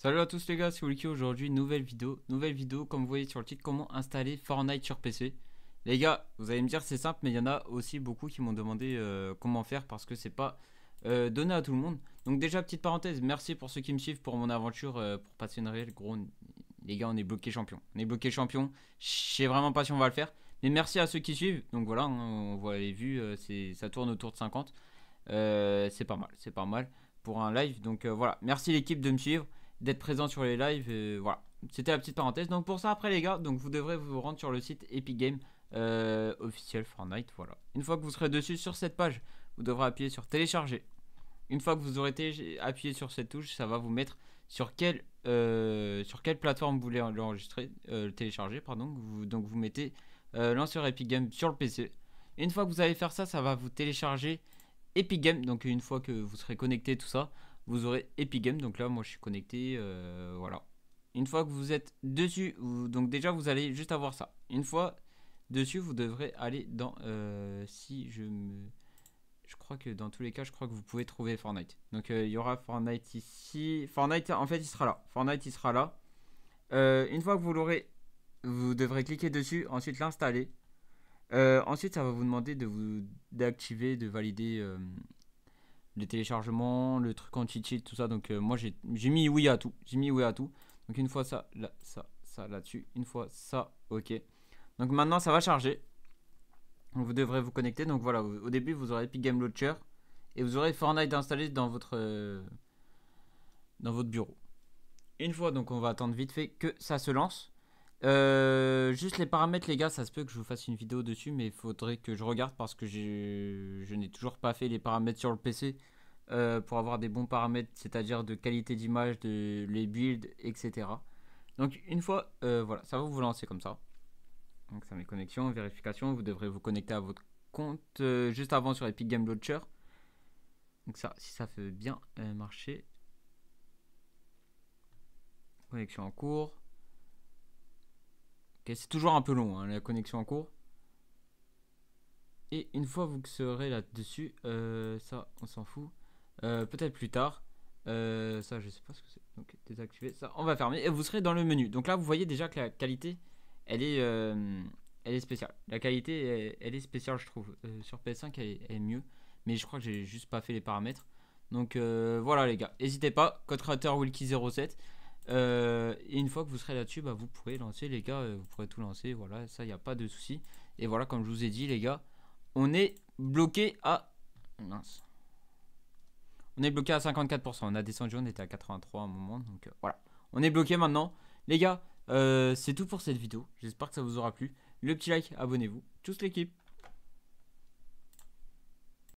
Salut à tous les gars, c'est Wiki aujourd'hui, nouvelle vidéo, nouvelle vidéo comme vous voyez sur le titre, comment installer Fortnite sur PC. Les gars, vous allez me dire c'est simple, mais il y en a aussi beaucoup qui m'ont demandé euh, comment faire parce que c'est pas euh, donné à tout le monde. Donc déjà, petite parenthèse, merci pour ceux qui me suivent pour mon aventure, euh, pour passer une gros, les gars, on est bloqué champion. On est bloqué champion, je sais vraiment pas si on va le faire, mais merci à ceux qui suivent. Donc voilà, hein, on, voit les vues, ça tourne autour de 50, c'est pas mal, c'est pas mal pour un live. Donc voilà, merci l'équipe de me suivre d'être présent sur les lives. Euh, voilà, c'était la petite parenthèse. Donc pour ça, après les gars, donc vous devrez vous rendre sur le site Epic Games euh, officiel Fortnite. Voilà. Une fois que vous serez dessus sur cette page, vous devrez appuyer sur télécharger. Une fois que vous aurez appuyé sur cette touche, ça va vous mettre sur quelle, euh, sur quelle plateforme vous voulez l'enregistrer, euh, le télécharger, pardon. Vous, donc vous mettez euh, lanceur Epic Game sur le PC. Une fois que vous allez faire ça, ça va vous télécharger Epic Game. Donc une fois que vous serez connecté, tout ça, vous aurez Epic Games. Donc là, moi, je suis connecté. Euh, voilà. Une fois que vous êtes dessus, vous, donc déjà, vous allez juste avoir ça. Une fois dessus, vous devrez aller dans. Euh, si je me. Je crois que dans tous les cas, je crois que vous pouvez trouver Fortnite. Donc euh, il y aura Fortnite ici. Fortnite, en fait, il sera là. Fortnite, il sera là. une fois que vous l'aurez, vous devrez cliquer dessus, ensuite l'installer. ensuite, ça va vous demander de vous d'activer, de valider les téléchargements, le truc anti-cheat, tout ça. Donc euh, moi j'ai, mis oui à tout. J'ai mis oui à tout. Donc une fois ça, là, ça, ça là-dessus. Une fois ça, ok. Donc maintenant ça va charger. vous devrez vous connecter. Donc voilà, au début vous aurez Epic Game Launcher et vous aurez Fortnite installé dans votre euh, dans votre bureau. Une fois donc on va attendre vite fait que ça se lance. Euh, juste les paramètres, les gars, ça se peut que je vous fasse une vidéo dessus, mais il faudrait que je regarde parce que je n'ai toujours pas fait les paramètres sur le PC euh, pour avoir des bons paramètres, c'est-à-dire de qualité d'image, de les builds, etc. Donc une fois, euh, voilà, ça va vous lancer comme ça. Donc ça mes connexion, vérification, vous devrez vous connecter à votre compte juste avant sur Epic Game Launcher. Donc ça, si ça fait bien marcher. Connexion en cours c'est toujours un peu long, hein, la connexion en cours. Et une fois vous serez là-dessus, euh, ça, on s'en fout. Euh, peut-être plus tard. Euh, ça, je sais pas ce que c'est. Donc, désactiver. Ça, on va fermer. Et vous serez dans le menu. Donc là, vous voyez déjà que la qualité, elle est, elle est spéciale. La qualité, elle, est spéciale, je trouve. sur PS5, elle est, mieux. Mais je crois que j'ai juste pas fait les paramètres. Donc voilà, les gars. N'hésitez pas. Code créateur wilkie 07 euh, et une fois que vous serez là-dessus, bah, vous pourrez lancer, les gars. Euh, vous pourrez tout lancer. Voilà, ça, il n'y a pas de souci. Et voilà, comme je vous ai dit, les gars, on est bloqué à. On est bloqué à 54%. On a descendu, on était à 83% à un moment. Donc euh, voilà. On est bloqué maintenant. Les gars, c'est tout pour cette vidéo. J'espère que ça vous aura plu. Le petit like, abonnez-vous. Toute l'équipe.